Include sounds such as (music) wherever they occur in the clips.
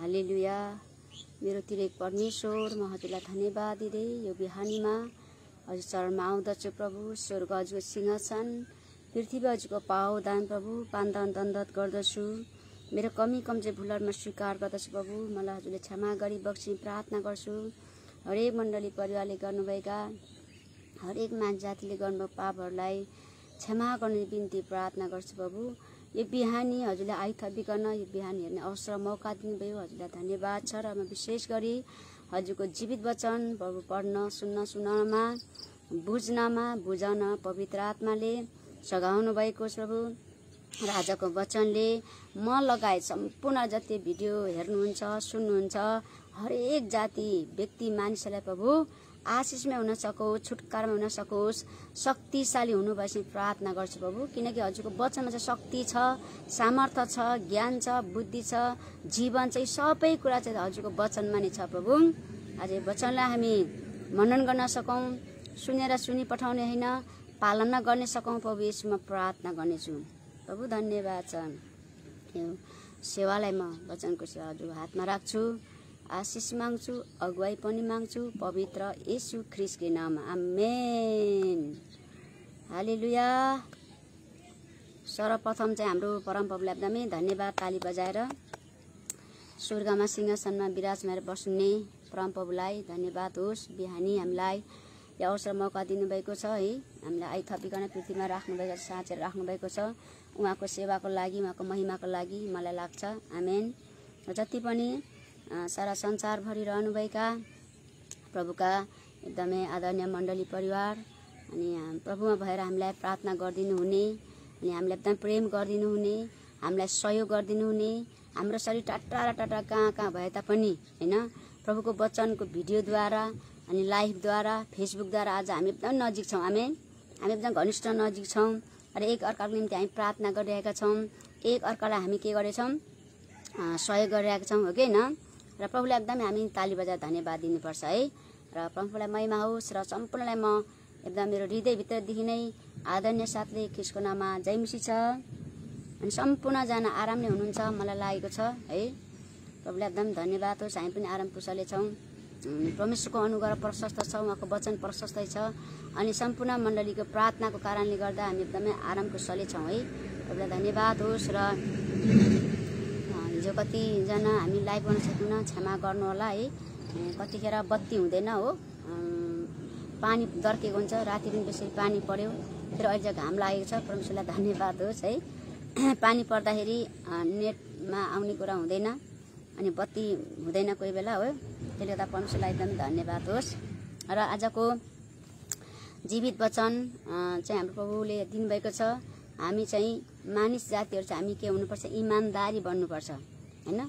हालेलुया मेरो तिरेक परमेश्वर म हजुरलाई धन्यवाद दिँदै यो बिहानीमा हजुर शरणमा आउँदछु प्रभु स्वर्ग हजुरको छन् पृथ्वी हजुरको दान प्रभु पानदान दन्दत गर्दछु मेरो कमी कमजोर भुलरमा स्वीकार गर्दछु प्रभु मलाई हजुरले क्षमा गरी बक्सी प्रार्थना गर्छु हरेक मण्डली परिवारले गर्नुभएका हरेक मान जातिले गर्नुभएको पापहरूलाई क्षमा गर्ने बिन्ती प्रार्थना गर्छु प्रभु यो बिहानी हजुरलाई आइ थपिकन यो बिहानी हेर्ने अवसर मौका दिनुभयो हजुरलाई धन्यवाद छ र म विशेष गरी हजुरको जीवित वचन पढ्न सुन्न सुन्नमा बुझ्नमा बुझाउन पवित्र आत्माले सघाउनु भएको छ प्रभु राजाको वचनले म लगायत सम्पूर्ण जति भिडियो हेर्नुहुन्छ सुन्नुहुन्छ हरेक जाति व्यक्ति मानिसलाई प्रभु आशिषमै हुन सकोस् छुटकारमा हुन सकोस् शक्तिशाली हुनु हुनुभएपछि प्रार्थना गर्छु प्रभु किनकि हजुरको वचनमा चाहिँ शक्ति छ सामर्थ्य छ ज्ञान छ बुद्धि छ जीवन चाहिँ सबै कुरा चाहिँ हजुरको वचनमा नै छ प्रभु आज वचनलाई हामी मनन गर्न सकौँ सुनेर सुनि पठाउने होइन पालना गर्न सकौँ प्रभु यसमा प्रार्थना गर्नेछु प्रभु धन्यवाद छ सेवालाई म वचनको सेवा हजुर हातमा राख्छु आशिष माग्छु अगुवाई पनि माग्छु पवित्र यसु ख्रिस्के नाम आमेन हालेलुया सर्वप्रथम चाहिँ हाम्रो परमप्रभुलाई एकदमै धन्यवाद ताली बजाएर स्वर्गमा सिंहासनमा विराजमा बस्ने परमप्रभुलाई धन्यवाद होस् बिहानी हामीलाई यो अवसर मौका दिनुभएको छ है हामीलाई आइथपिकन पृथ्वीमा राख्नुभएको छ साँचेर राख्नुभएको छ उहाँको सेवाको लागि उहाँको महिमाको लागि मलाई लाग्छ आमेन जति पनि सारा संसारभरि रहनुभएका प्रभुका एकदमै आदरणीय मण्डली परिवार अनि प्रभुमा भएर हामीलाई प्रार्थना गरिदिनुहुने अनि हामीलाई एकदम प्रेम गरिदिनुहुने हामीलाई सहयोग गरिदिनुहुने हाम्रो शरीर टाटा र टाटा कहाँ कहाँ भए तापनि होइन प्रभुको वचनको भिडियोद्वारा अनि लाइभद्वारा फेसबुकद्वारा आज हामी एकदम नजिक छौँ हामी हामी एकदम घनिष्ठ नजिक छौँ र एक अर्काको निम्ति हामी प्रार्थना गरिरहेका छौँ एक अर्कालाई हामी के गरेछौँ सहयोग गरिरहेका छौँ हो कि होइन र प्रभुलाई एकदमै हामी ताली बजाएर धन्यवाद दिनुपर्छ है र प्रभुलाई महिमा होस् र सम्पूर्णलाई म एकदम मेरो हृदयभित्रदेखि नै आदरणीय साथले कृष्णको नाममा जयमिसी छ अनि सम्पूर्णजना आराम नै हुनुहुन्छ मलाई लागेको छ है प्रभुलाई एकदम धन्यवाद होस् हामी पनि आराम कुशले छौँ परमेश्वरको अनुग्रह प्रशस्त छ उहाँको वचन प्रशस्तै छ अनि सम्पूर्ण मण्डलीको प्रार्थनाको कारणले गर्दा हामी एकदमै आराम कुशले छौँ है प्रभुलाई धन्यवाद होस् र हिजो कतिजना हामी लाइभ गर्न सकेनौँ क्षमा गर्नु होला है कतिखेर बत्ती हुँदैन हो पानी दर्केको हुन्छ राति पनि बेसी पानी पर्यो फेरि अहिले घाम लागेको छ परमेश्वरलाई धन्यवाद होस् है (clears throat) पानी पर्दाखेरि नेटमा आउने कुरा हुँदैन अनि बत्ती हुँदैन कोही बेला हो त्यसले गर्दा परमेश्वरलाई एकदम धन्यवाद होस् र आजको जीवित वचन चाहिँ हाम्रो प्रभुले दिनुभएको छ हामी चाहिँ मानिस जातिहरू चाहिँ हामी के हुनुपर्छ इमान्दारी बन्नुपर्छ होइन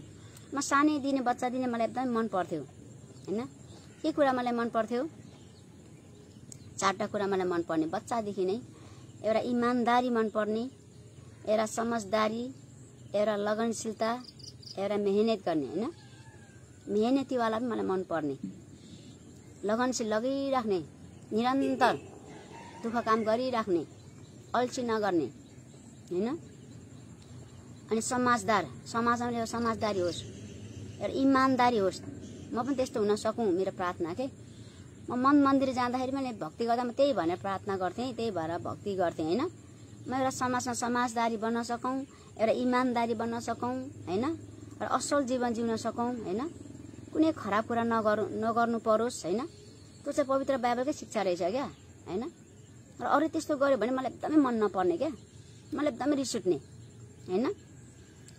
म सानै दिने बच्चा दिने मलाई एकदमै मन पर्थ्यो होइन के कुरा मलाई मन पर्थ्यो चारवटा कुरा मलाई मनपर्ने बच्चादेखि नै एउटा इमान्दारी मनपर्ने एउटा समझदारी एउटा लगनशीलता एउटा मेहनत गर्ने होइन मेहनतीवाला पनि मलाई मनपर्ने लगनशील लगिराख्ने निरन्तर दुःख काम गरिराख्ने अल्छी नगर्ने होइन अनि समाजदार समाजमा समाजदारी होस् एउटा इमान्दारी होस् म पनि त्यस्तो हुन सकौँ मेरो प्रार्थना के म मन मन्दिर जाँदाखेरि मैले भक्ति गर्दा म त्यही भनेर प्रार्थना गर्थेँ त्यही भएर भक्ति गर्थेँ होइन म एउटा समाजमा समाजदारी बन्न सकौँ एउटा इमान्दारी बन्न सकौँ होइन र असल जीवन जिउन सकौँ होइन कुनै खराब कुरा नगरौँ नगर्नु परोस् होइन त्यो चाहिँ पवित्र बाइबलकै शिक्षा रहेछ क्या होइन र अरू त्यस्तो गऱ्यो भने मलाई एकदमै मन नपर्ने क्या मलाई एकदमै रिस उठ्ने होइन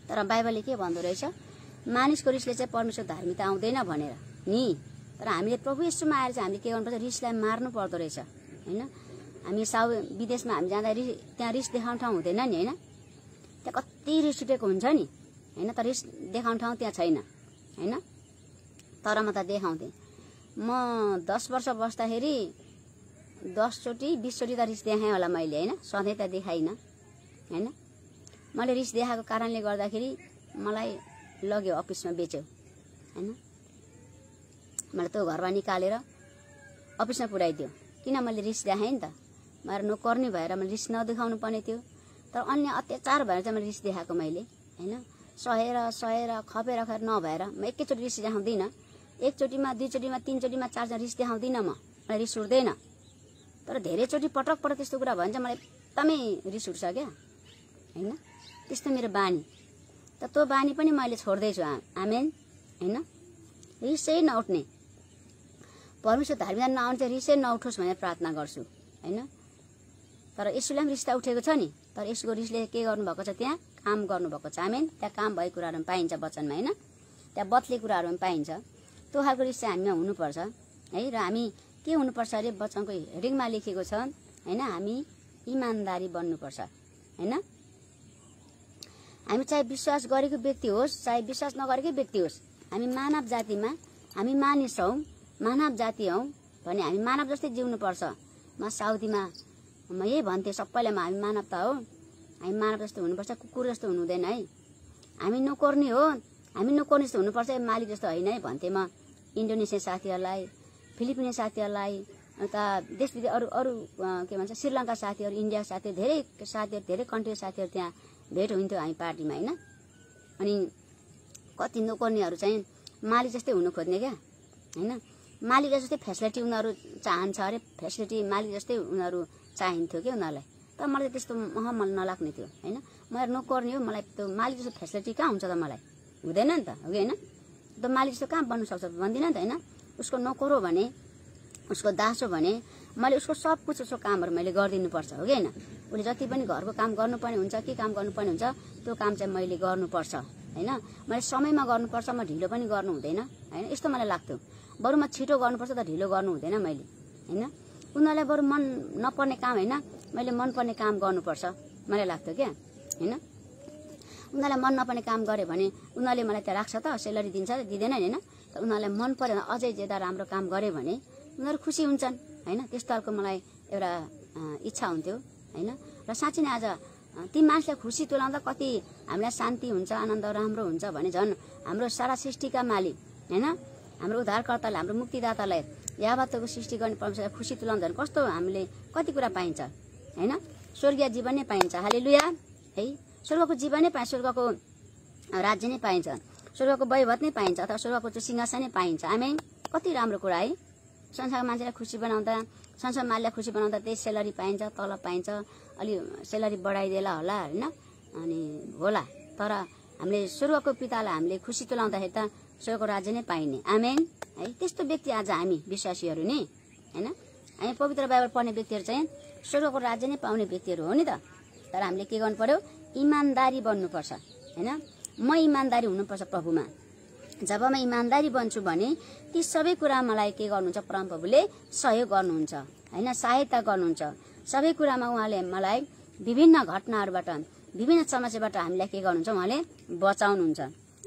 तर बाइबलले के भन्दो रहेछ मानिसको रिसले चाहिँ परमेश्वर धार्मिकता आउँदैन भनेर नि तर हामीले प्रभु यस्तोमा आएर चाहिँ हामीले के गर्नुपर्छ रिसलाई मार्नु पर्दो रहेछ होइन हामी साउ विदेशमा हामी जाँदा रिस त्यहाँ रिस देखाउने ठाउँ हुँदैन नि होइन त्यहाँ कति रिस उठेको हुन्छ नि होइन तर रिस देखाउने ठाउँ त्यहाँ छैन होइन तर म त देखाउँथेँ म दस वर्ष बस्दाखेरि दसचोटि बिसचोटि त रिस देखाएँ होला मैले होइन सधैँ त देखाइनँ होइन मैले रिस देखाएको कारणले गर्दाखेरि मलाई लग्यो अफिसमा बेच्यो होइन मलाई त्यो घरमा निकालेर अफिसमा पुऱ्याइदियो किन मैले रिस देखाएँ नि त मेरो नोकर्ने भएर मैले रिस नदेखाउनु पर्ने थियो तर अन्य अत्याचार भएर चाहिँ मैले रिस देखाएको मैले होइन सहेर सहेर खपेर खपेर नभएर म एकैचोटि रिस देखाउँदिनँ एकचोटिमा दुईचोटिमा तिनचोटिमा चारजना रिस देखाउँदिनँ म मलाई रिस उठ्दैन तर धेरैचोटि पटक पटक त्यस्तो कुरा भयो भने चाहिँ मलाई एकदमै रिस उठ्छ क्या होइन त्यस्तो मेरो बानी त त्यो बानी पनि मैले छोड्दैछु आमेन होइन रिसै नउठ्ने परमेश्वर धार्मिक नआउने चाहिँ रिसै नउठोस् भनेर प्रार्थना गर्छु होइन तर यसुले पनि रिस उठेको छ नि तर यसको रिसले के गर्नुभएको छ त्यहाँ काम गर्नुभएको छ आमेन त्यहाँ काम भएको कुराहरू पनि पाइन्छ वचनमा होइन त्यहाँ बत्ले कुराहरू पनि पाइन्छ त्यो खालको रिस चाहिँ हामीमा हुनुपर्छ है र हामी के हुनुपर्छ अरे वचनको हेडिङमा लेखेको छ होइन हामी इमान्दारी बन्नुपर्छ होइन हामी चाहे विश्वास गरेको व्यक्ति होस् चाहे विश्वास नगरेकै व्यक्ति होस् हामी मानव जातिमा हामी मानिस हौँ मानव जाति हौँ भने हामी मानव जस्तै जिउनुपर्छ म साउदीमा म यही भन्थेँ सबैलाई हामी मानवता हो हामी मानव जस्तो हुनुपर्छ कुकुर जस्तो हुनु हुँदैन है हामी नोकर्ने हो हामी नोकर्ने जस्तो हुनुपर्छ मालिक जस्तो होइन है भन्थेँ म इन्डोनेसियन साथीहरूलाई फिलिपिने साथीहरूलाई अन्त देश विदेश अरू अरू के भन्छ श्रीलङ्का साथीहरू इन्डिया साथीहरू धेरै साथीहरू धेरै कन्ट्रीको साथीहरू त्यहाँ भेट हुन्थ्यो हामी पार्टीमा होइन अनि कति नोकर्नेहरू चाहिँ मालिक जस्तै हुनु खोज्ने क्या होइन मालिक जस्तै फेसिलिटी उनीहरू चाहन्छ अरे फेसिलिटी मालिक जस्तै उनीहरू चाहिन्थ्यो क्या उनीहरूलाई तर मलाई त्यस्तो मह मलाई नलाग्ने थियो होइन मलाई नोकर्ने हो मलाई त्यो मालिक जस्तो फेसिलिटी कहाँ हुन्छ त मलाई हुँदैन नि त हो कि होइन त्यो मालिक जस्तो कहाँ बन्नु सक्छ भन्दिनँ नि त होइन उसको नोकर हो भने उसको दास हो भने मैले उसको सब कुछ उसको कामहरू मैले गरिदिनुपर्छ हो कि होइन उसले जति पनि घरको काम गर्नुपर्ने हुन्छ के काम गर्नुपर्ने हुन्छ त्यो काम चाहिँ मैले गर्नुपर्छ होइन मैले समयमा गर्नुपर्छ म ढिलो पनि गर्नु हुँदैन होइन यस्तो मलाई लाग्थ्यो बरु म छिटो गर्नुपर्छ त ढिलो गर्नु हुँदैन मैले होइन उनीहरूलाई बरु मन नपर्ने काम होइन मैले मनपर्ने काम गर्नुपर्छ मलाई लाग्थ्यो क्या होइन उनीहरूलाई मन नपर्ने काम गऱ्यो भने उनीहरूले मलाई त्यहाँ राख्छ त सेलरी दिन्छ दिँदैन होइन उनीहरूलाई मन परेन अझै ज्यादा राम्रो काम गऱ्यो भने उनीहरू खुसी हुन्छन् होइन त्यस्तो खालको मलाई एउटा इच्छा हुन्थ्यो होइन र साँच्ची नै आज ती मान्छेलाई खुसी तुलाउँदा कति हामीलाई शान्ति हुन्छ आनन्द राम्रो हुन्छ भने झन् हाम्रो सारा सृष्टिका मालिक होइन हाम्रो उद्धारकर्ताले हाम्रो मुक्तिदातालाई यावतको सृष्टि गर्ने परमेश्वरलाई खुसी तुलाउँदा झन् कस्तो हामीले कति कुरा पाइन्छ होइन स्वर्गीय जीवन नै पाइन्छ हाले लुया है स्वर्गको जीवन नै पाइन्छ स्वर्गको राज्य नै पाइन्छ स्वर्गको वैभव नै पाइन्छ अथवा स्वर्गको सिंहासन नै पाइन्छ हामी कति राम्रो कुरा है संसारको मान्छेलाई खुसी बनाउँदा संसार मालिकलाई खुसी बनाउँदा त्यही सेलरी पाइन्छ तल पाइन्छ अलि सेलरी बढाइदिएला होला होइन अनि होला तर हामीले स्वर्गको पितालाई हामीले खुसी तुलाउँदाखेरि त स्वर्गको राज्य नै पाइने आमेन है त्यस्तो व्यक्ति आज हामी विश्वासीहरू नि होइन हामी पवित्र बाइबल पढ्ने व्यक्तिहरू चाहिँ स्वर्गको राज्य नै पाउने व्यक्तिहरू हो नि त तर हामीले के गर्नु पर्यो इमान्दारी बन्नुपर्छ होइन म इमान्दारी हुनुपर्छ प्रभुमा जब म इमान्दारी बन्छु भने ती सबै कुरा मलाई के गर्नुहुन्छ परम प्रभुले सहयोग गर्नुहुन्छ होइन सहायता गर्नुहुन्छ सबै कुरामा उहाँले मलाई विभिन्न घटनाहरूबाट विभिन्न समस्याबाट हामीलाई के गर्नुहुन्छ उहाँले बचाउनुहुन्छ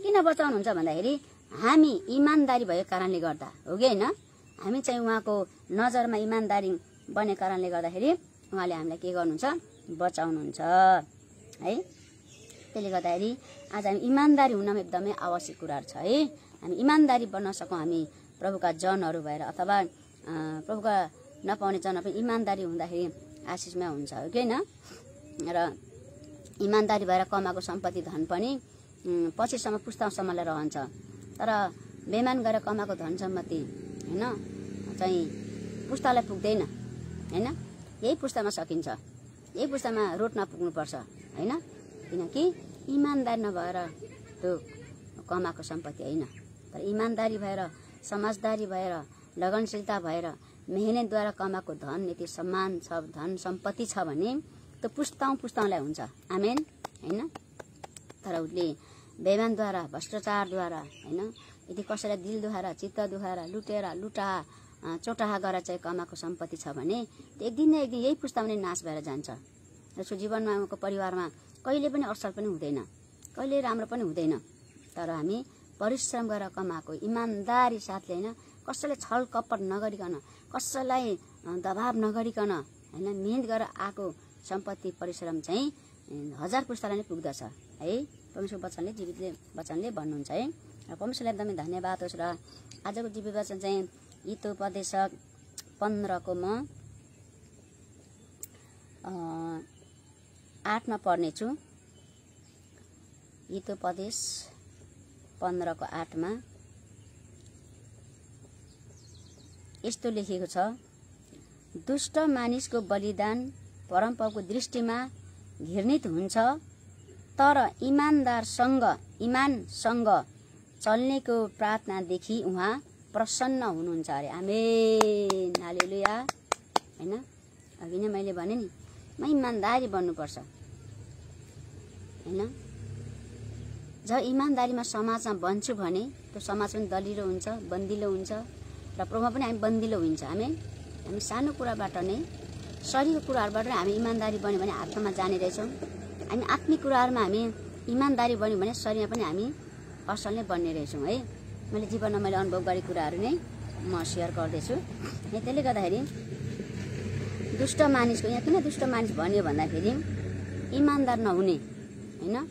किन बचाउनुहुन्छ भन्दाखेरि हामी इमान्दारी भएको कारणले गर्दा हो कि होइन हामी चाहिँ उहाँको नजरमा इमान्दारी बनेको कारणले गर्दाखेरि उहाँले हामीलाई के गर्नुहुन्छ बचाउनुहुन्छ है त्यसले गर्दाखेरि आज हामी इमान्दारी हुन एकदमै आवश्यक कुराहरू छ है हामी इमान्दारी बन्न सकौँ हामी प्रभुका जनहरू भएर अथवा प्रभुका नपाउने जन पनि इमान्दारी हुँदाखेरि आशिषमा हुन्छ हो कि होइन र इमान्दारी भएर कमाएको सम्पत्ति धन पनि पछिसम्म पुस्तासम्मलाई रहन्छ तर बेमान गरेर कमाएको धन सम्पत्ति होइन चाहिँ पुस्तालाई पुग्दैन होइन यही पुस्तामा सकिन्छ यही पुस्तामा रोड नपुग्नुपर्छ होइन किनकि इमान्दार नभएर त्यो कमाएको सम्पत्ति होइन तर इमान्दारी भएर समाजदारी भएर लगनशीलता भएर मेहनतद्वारा कमाएको धन यति सम्मान छ धन सम्पत्ति छ भने त्यो पुस्ताउँ पुस्ताउँलाई हुन्छ आमेन होइन तर उसले बेमानद्वारा भ्रष्टाचारद्वारा होइन यदि कसैलाई चित्त दुखाएर लुटेर लुटा चोटाहा गरेर चाहिँ कमाएको सम्पत्ति छ भने त्यो एक दिन न एक दिन यही पुस्ताउने नाश भएर जान्छ जसको जीवनमा उनको परिवारमा कहिले पनि असल पनि हुँदैन कहिले राम्रो पनि हुँदैन तर हामी परिश्रम गरेर कमाएको इमान्दारी साथले होइन कसैलाई छल कपट नगरिकन कसैलाई दबाब नगरिकन होइन मिहिनेत गरेर आएको सम्पत्ति परिश्रम चाहिँ हजार पुस्तालाई नै पुग्दछ है परमेश्वर बच्चनले जीवित बच्चनले भन्नुहुन्छ है र परमेश्वरलाई एकदमै धन्यवाद होस् र आजको जीवित वचन चाहिँ हितोपदेशक पन्ध्रको म आठमा पढ्नेछु हितोपदेश पन्ध्रको आठमा यस्तो लेखेको छ दुष्ट मानिसको बलिदान परम्पराको दृष्टिमा घृणित हुन्छ तर इमान्दारसँग इमानसँग चल्नेको प्रार्थनादेखि उहाँ प्रसन्न हुनुहुन्छ अरे आमे नालेलुया होइन अघि नै मैले भने नि इमान्दारी बन्नुपर्छ होइन जब इमान्दारीमा समाजमा बन्छु भने त्यो समाज पनि दलिलो हुन्छ बन्दिलो हुन्छ र प्रभाव पनि हामी बन्दिलो हुन्छ हामी हामी सानो कुराबाट नै शरीरको कुराहरूबाट नै हामी इमान्दारी बन्यो भने आत्मामा जाने रहेछौँ हामी आत्मिक कुराहरूमा हामी इमान्दारी बन्यो भने शरीरमा पनि हामी असल नै बन्ने रहेछौँ है मैले जीवनमा मैले अनुभव गरेको कुराहरू नै म सेयर गर्दैछु त्यसले गर्दाखेरि दुष्ट मानिसको यहाँ किन दुष्ट मानिस भन्यो भन्दाखेरि इमान्दार नहुने होइन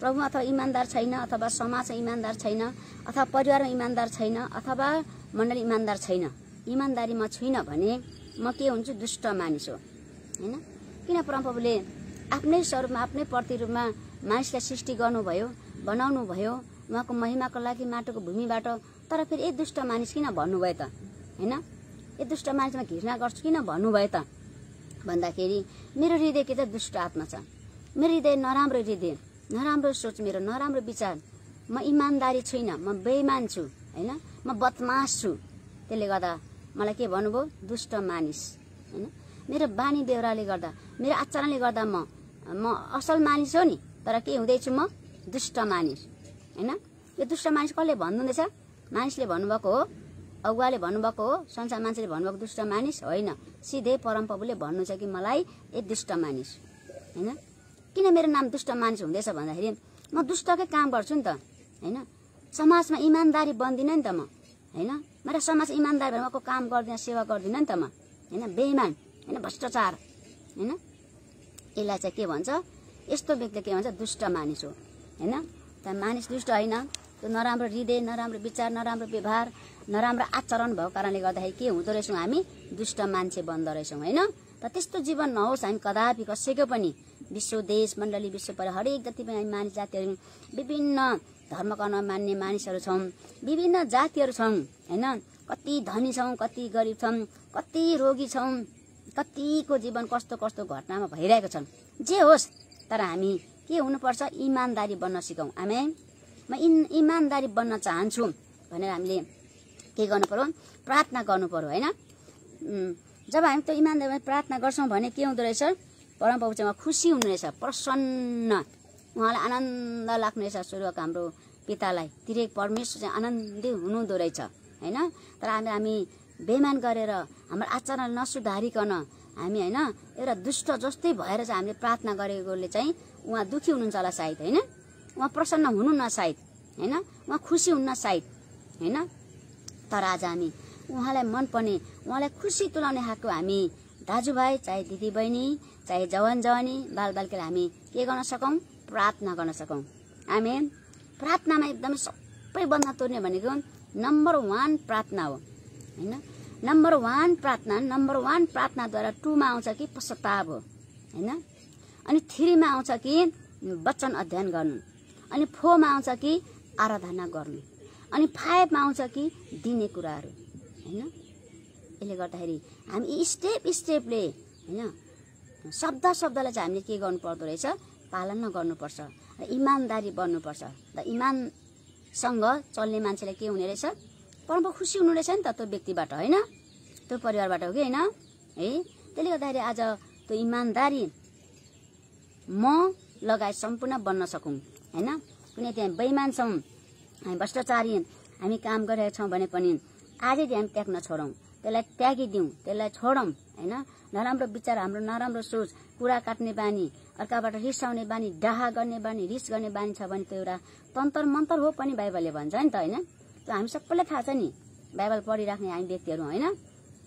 प्रभु अथवा इमान्दार छैन अथवा समाज इमान्दार छैन अथवा परिवारमा इमान्दार छैन अथवा मण्डली इमान्दार छैन इमान्दारी म छुइनँ भने म के हुन्छु दुष्ट मानिस हो होइन किन परमप्रभुले आफ्नै स्वरूपमा आफ्नै प्रतिरूपमा मानिसलाई सृष्टि गर्नुभयो बनाउनु भयो उहाँको महिमाको लागि माटोको भूमिबाट तर फेरि ए दुष्ट मानिस किन भन्नुभयो त होइन यो दुष्ट मान्छेमा घृणा गर्छु किन भन्नुभयो त भन्दाखेरि मेरो हृदय के त दुष्ट आत्मा छ मेरो हृदय नराम्रो हृदय नराम्रो सोच मेरो नराम्रो विचार म इमान्दारी छुइनँ म बेइमान छु होइन म बदमास छु त्यसले गर्दा मलाई के भन्नुभयो दुष्ट मानिस होइन मेरो बानी बेहोराले गर्दा मेरो आचरणले गर्दा म म असल मानिस हो नि तर के हुँदैछु म दुष्ट मानिस होइन यो दुष्ट मानिस कसले भन्नुहुँदैछ मानिसले भन्नुभएको हो अगुवाले भन्नुभएको हो संसार मान्छेले भन्नुभएको दुष्ट मानिस होइन सिधै परमप्रभुले भन्नु छ कि मलाई ए दुष्ट मानिस होइन किन मेरो नाम दुष्ट मानिस हुँदैछ भन्दाखेरि म दुष्टकै काम गर्छु नि त होइन समाजमा इमान्दारी बन्दिनँ नि त म होइन मेरो समाज इमान्दारी भएर काम गर्दिनँ सेवा गर्दिनँ नि त म होइन बेइमान होइन भ्रष्टाचार होइन यसलाई चाहिँ के भन्छ यस्तो व्यक्ति के भन्छ दुष्ट मानिस हो होइन त मानिस दुष्ट होइन त्यो नराम्रो हृदय नराम्रो विचार नराम्रो व्यवहार नराम्रो आचरण भएको कारणले गर्दाखेरि के हुँदो रहेछौँ हामी दुष्ट मान्छे बन्दो रहेछौँ होइन र त्यस्तो जीवन नहोस् हामी कदापि कसैको पनि विश्व देश मण्डली विश्व परि हरेक जति पनि हामी मानिस जातिहरू विभिन्न धर्म नमान्ने मान्ने मानिसहरू छौँ विभिन्न जातिहरू छौँ होइन कति धनी छौँ कति गरिब छौँ कति रोगी छौँ कतिको जीवन कस्तो कस्तो घटनामा भइरहेको छन् जे होस् तर हामी के हुनुपर्छ इमान्दारी बन्न सिकौँ हामी म इन इमान्दारी बन्न चाहन्छु भनेर हामीले के गर्नु पर्यो प्रार्थना गर्नु पर्यो होइन जब हामी त्यो इमान्दारमा प्रार्थना गर्छौँ भने के हुँदो रहेछ चाहिँ खुसी हुनु रहेछ प्रसन्न उहाँलाई आनन्द लाग्नु रहेछ स्वरूप हाम्रो पितालाई तिरे परमेश्वर चाहिँ आनन्दै हुनुहुँदो रहेछ होइन तर हामी हामी बेमान गरेर हाम्रो आचरण नसुधारिकन हामी होइन एउटा दुष्ट जस्तै भएर चाहिँ हामीले प्रार्थना गरेकोले चाहिँ उहाँ दुःखी हुनुहुन्छ होला सायद होइन उहाँ प्रसन्न हुनुहुन्न सायद होइन उहाँ खुसी हुन्न सायद होइन तर आज हामी उहाँलाई मनपर्ने उहाँलाई खुसी तुलाउने खालको हामी दाजुभाइ चाहे दिदीबहिनी चाहे जवान जवानी बालबालिकालाई हामी के गर्न सकौँ प्रार्थना गर्न सकौँ हामी प्रार्थनामा एकदमै सबैभन्दा तोड्ने भनेको नम्बर वान प्रार्थना हो होइन नम्बर वान प्रार्थना नम्बर वान प्रार्थनाद्वारा टूमा आउँछ कि पश्चाताप हो होइन अनि थ्रीमा आउँछ कि वचन अध्ययन गर्नु अनि फोरमा आउँछ कि आराधना गर्नु अनि फाइभमा आउँछ कि दिने कुराहरू होइन यसले गर्दाखेरि हामी स्टेप स्टेपले होइन शब्द शब्दलाई चाहिँ हामीले के गर्नु पर्दो रहेछ पालना गर्नुपर्छ र इमान्दारी बन्नुपर्छ र इमानसँग चल्ने मान्छेलाई के हुने रहेछ परम खुसी हुनु रहेछ नि त त्यो व्यक्तिबाट होइन त्यो परिवारबाट हो कि होइन है त्यसले गर्दाखेरि आज त्यो इमान्दारी म लगायत सम्पूर्ण बन्न सकौँ होइन कुनै त्यहाँ बैमानसम्म हामी भ्रष्टाचारी हामी काम गरिरहेको छौँ भने पनि आजदेखि हामी त्याग नछोडौँ त्यसलाई त्यागिदिउँ त्यसलाई छोडौँ होइन नराम्रो विचार हाम्रो नराम्रो सोच कुरा काट्ने बानी अर्काबाट रिसाउने बानी डाहा गर्ने बानी रिस गर्ने बानी छ भने त्यो एउटा तन्तर मन्तर हो पनि बाइबलले भन्छ नि त होइन त्यो हामी सबैलाई थाहा छ नि बाइबल पढिराख्ने हामी व्यक्तिहरू होइन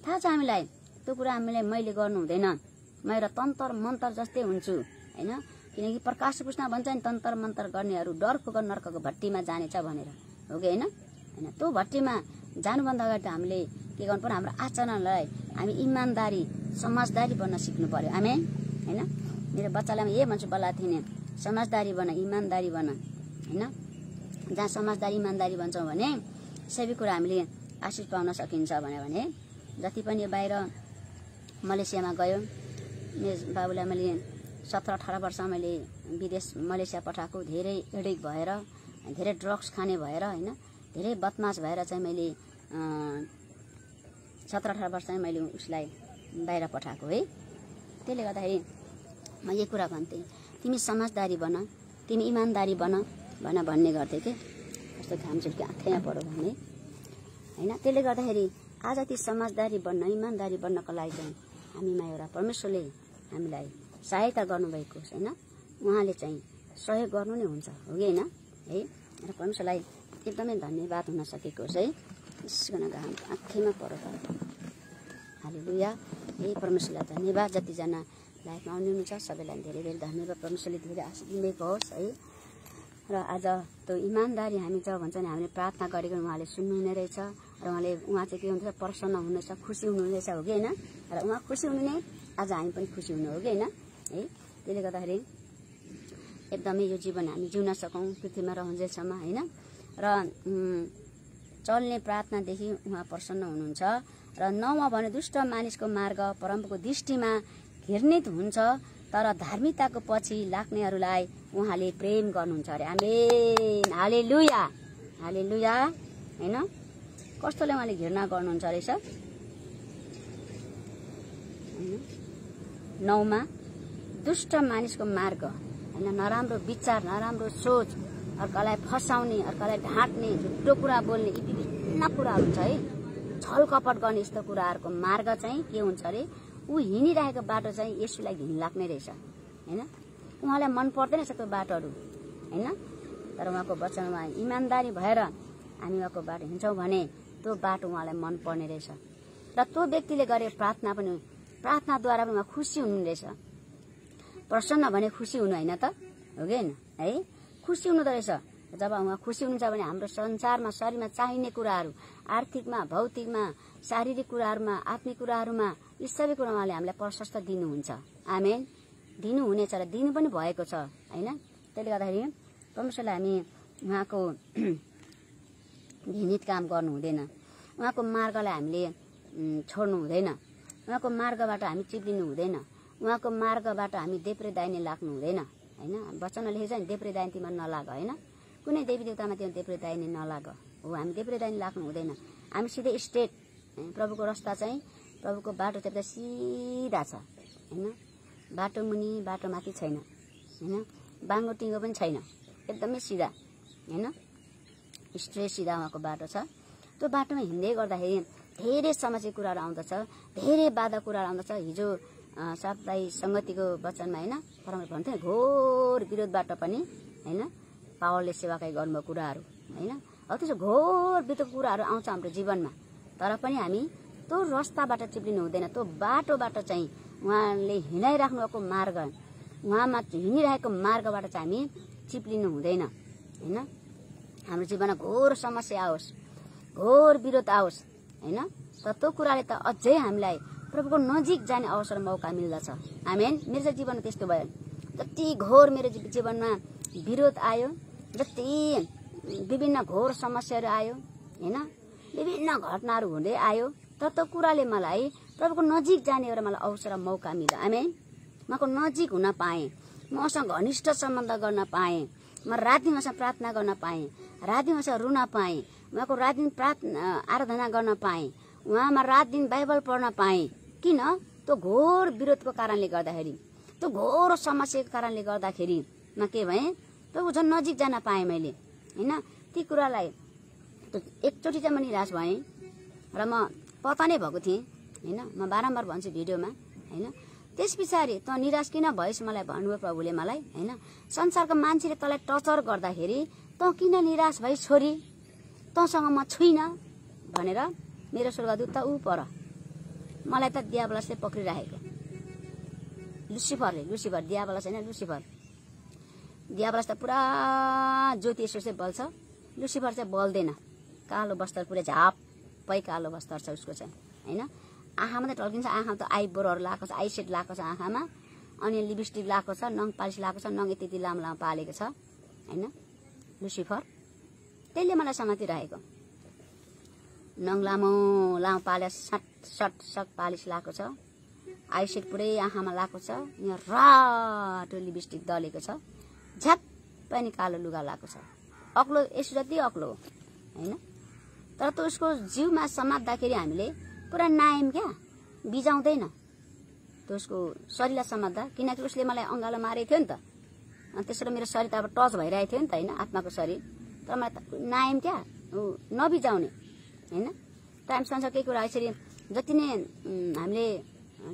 थाहा छ हामीलाई त्यो कुरा हामीलाई मैले गर्नु हुँदैन म एउटा तन्तर मन्तर जस्तै हुन्छु होइन किनकि प्रकाश कृष्ण भन्छ नि तन्तर मन्तर गर्नेहरू डरको नर्कको भट्टीमा जानेछ भनेर हो कि होइन होइन त्यो भट्टीमा जानुभन्दा अगाडि हामीले के गर्नु पर्यो हाम्रो आचरणलाई हामी इमान्दारी समाजदारी बन्न सिक्नु पर्यो हामी होइन मेरो बच्चालाई म यही भन्छु बल्ला थिएँ समाजदारी बन इमान्दारी बन होइन जहाँ समाजदारी इमान्दारी भन्छौँ भने सबै कुरा हामीले आशिष पाउन सकिन्छ भन्यो भने जति पनि बाहिर मलेसियामा गयो मेरो बाबुलाई मैले सत्र अठार वर्ष मैले विदेश मलेसिया पठाएको धेरै एडिक भएर धेरै ड्रग्स खाने भएर होइन धेरै बदमास भएर चाहिँ मैले सत्र अठार वर्ष मैले उसलाई बाहिर पठाएको है त्यसले गर्दाखेरि म यही कुरा भन्थेँ तिमी समाजदारी बन तिमी इमान्दारी बन भन भन्ने गर्थे कि जस्तो घाम झुल्की आँखैमा पऱ्यो भने होइन त्यसले गर्दाखेरि आज ती समाजदारी बन्न इमान्दारी बन्नको लागि चाहिँ हामीमा एउटा परमेश्वरले हामीलाई सहायता गर्नुभएको होस् होइन उहाँले चाहिँ सहयोग गर्नु नै हुन्छ हो कि होइन है र परमेश्वरलाई एकदमै धन्यवाद हुन सकेको होस् है यसको घाम आँखेमा पर हाले लुया है परमेश्वरलाई धन्यवाद जतिजना लाइफमा आउनुहुन्छ हुनुहुन्छ सबैलाई धेरै धेरै धन्यवाद परमेश्वरले धेरै आशा दिनुभएको होस् है र आज त्यो इमान्दारी हामी छ भन्छ नि हामीले प्रार्थना गरेको उहाँले सुन्नुहुने रहेछ र उहाँले उहाँ चाहिँ के हुन्छ प्रसन्न हुनुहुन्छ खुसी हुनुहुनेछ हो कि होइन र उहाँ खुसी हुनु नै आज हामी पनि खुसी हुनु हो कि होइन है त्यसले गर्दाखेरि एकदमै यो जीवन हामी जिउन सकौँ पृथ्वीमा रहन्जेलसम्म होइन र चल्ने प्रार्थनादेखि उहाँ प्रसन्न हुनुहुन्छ र नौमा भने दुष्ट मानिसको मार्ग परम्पराको दृष्टिमा घिर्णित हुन्छ तर धार्मिकताको पछि लाग्नेहरूलाई उहाँले प्रेम गर्नुहुन्छ अरे हामी हाले लुया हाले लुया होइन कस्तोले उहाँले घृणा गर्नुहुन्छ रहेछ नौमा दुष्ट मानिसको मार्ग होइन नराम्रो विचार नराम्रो सोच अर्कालाई फसाउने अर्कालाई ढाँट्ने झुटो कुरा बोल्ने यी विभिन्न कुरा हुन्छ है कपट गर्ने यस्तो कुराहरूको मार्ग चाहिँ के हुन्छ अरे ऊ हिँडिरहेको बाटो चाहिँ यसुलाई घिन लाग्ने रहेछ होइन उहाँलाई मन पर्दैन त्यो बाटोहरू होइन तर उहाँको वचनमा इमान्दारी भएर हामी उहाँको बाटो हिँड्छौँ भने त्यो बाटो उहाँलाई मन पर्ने रहेछ र त्यो व्यक्तिले गरे प्रार्थना पनि प्रार्थनाद्वारा पनि उहाँ खुसी हुनुहुने रहेछ प्रसन्न भने खुसी हुनु होइन त हो कि है खुसी हुनु त रहेछ जब उहाँ खुसी हुनुहुन्छ भने हाम्रो संसारमा शरीरमा चाहिने कुराहरू आर्थिकमा भौतिकमा शारीरिक कुराहरूमा आत्मिक कुराहरूमा यी सबै कुरा उहाँले हामीलाई प्रशस्त दिनुहुन्छ आमेन दिनुहुनेछ र दिनु पनि भएको छ होइन त्यसले गर्दाखेरि परमेश्वरलाई हामी उहाँको घिनित (clears throat) काम गर्नु हुँदैन उहाँको मार्गलाई हामीले छोड्नु हुँदैन उहाँको मार्गबाट हामी चिप्लिनु हुँदैन उहाँको मार्गबाट हामी देब्रे दाइने लाग्नु हुँदैन होइन वचनमा लेखेको छ नि देप्रेदायनीमा नलाग होइन कुनै देवी देवतामा त्यो दाइने नलाग हो हामी दाइने लाग्नु हुँदैन हामी सिधै स्ट्रेट प्रभुको रस्ता चाहिँ प्रभुको बाटो चाहिँ सिधा छ होइन बाटो मुनि बाटो माथि छैन होइन बाङ्गो टिङ्गो पनि छैन एकदमै सिधा होइन स्ट्रेट सिधा उहाँको बाटो छ त्यो बाटोमा हिँड्दै गर्दाखेरि धेरै समस्या कुराहरू आउँदछ धेरै बाधा कुराहरू आउँदछ हिजो साप्ताहिक सङ्गतिको वचनमा होइन परमेश्वर भन्थे घोर विरोधबाट पनि होइन पावरले सेवाकै गर्नुभयो कुराहरू होइन अब त्यसो घोर विरोधको कुराहरू आउँछ हाम्रो जीवनमा तर पनि हामी त्यो रस्ताबाट चिप्लिनु हुँदैन त्यो बाटोबाट चाहिँ उहाँले हिँडाइराख्नुभएको मार्ग उहाँमा हिँडिरहेको मार्गबाट चाहिँ हामी चिप्लिनु हुँदैन होइन हाम्रो जीवनमा घोर समस्या आओस् घोर विरोध आओस् होइन त त्यो कुराले त अझै हामीलाई प्रभुको नजिक जाने अवसर मौका मिल्दछ हामी मेरो चाहिँ जीवनमा त्यस्तो भयो जति घोर मेरो जीवनमा विरोध आयो जति विभिन्न घोर समस्याहरू आयो होइन विभिन्न घटनाहरू हुँदै आयो तर त्यो कुराले मलाई प्रभुको नजिक जाने एउटा मलाई अवसर मौका मिल्यो हामी मको नजिक हुन पाएँ मसँग घनिष्ठ सम्बन्ध गर्न पाएँ म राति मसँग प्रार्थना गर्न पाएँ राति रुन पाएँ उहाँको रात दिन प्रार्थना आराधना गर्न पाएँ उहाँमा रात दिन बाइबल पढ्न पाएँ किन त्यो घोर विरोधको कारणले गर्दाखेरि त्यो घोर समस्याको कारणले गर्दाखेरि म के भएँ त झन् नजिक जान पाएँ मैले होइन ती कुरालाई एकचोटि चाहिँ म निराश भएँ र म पता नै भएको थिएँ होइन म बारम्बार भन्छु भिडियोमा होइन त्यस पछाडि त निराश किन भइस् मलाई भन्नुभयो प्रभुले मलाई होइन संसारको मान्छेले तँलाई टर्चर गर्दाखेरि त किन निराश भइस् छोरी तँसँग म छुइनँ भनेर मेरो स्वर्गदूत त ऊ पर मलाई त दियाबलासले पक्रिराखेको लुसिफरले लुसिफर दियाबलास होइन लुसिफर दियाबलास त पुरा ज्योति यसो चाहिँ बल्छ लुसिफर चाहिँ बल्दैन कालो वस्त्र पुरै झापै कालो वस्त्र छ उसको चाहिँ होइन आँखामा त टल्किन्छ आँखामा त आइब्रोहरू लगाएको छ आइसेट लगाएको छ आँखामा अनि लिपस्टिक लगाएको छ नङ पालिस लगाएको छ नङ यति लामो लामो पालेको छ होइन लुसिफर त्यसले मलाई राखेको नङ लामो लामो पाले सट सट सट पालिस लगाएको छ आइसेट पुरै आँखामा लगाएको छ यहाँ रातो लिपस्टिक दलेको छ झ्याप पनि कालो लुगा लगाएको छ अग्लो यसो जति अग्लो हो होइन तर त उसको जिउमा समात्दाखेरि हामीले पुरा नायम क्या बिजाउँदैन त्यो उसको शरीरलाई समात्दा किनकि उसले मलाई अङ्गालो मारेको थियो नि त अनि त्यसरी मेरो शरीर त अब टच भइरहेको थियो नि त होइन आत्माको शरीर तर मलाई नायम क्या ऊ नबिजाउने होइन टाइम अनुसार केही कुरा यसरी जति नै हामीले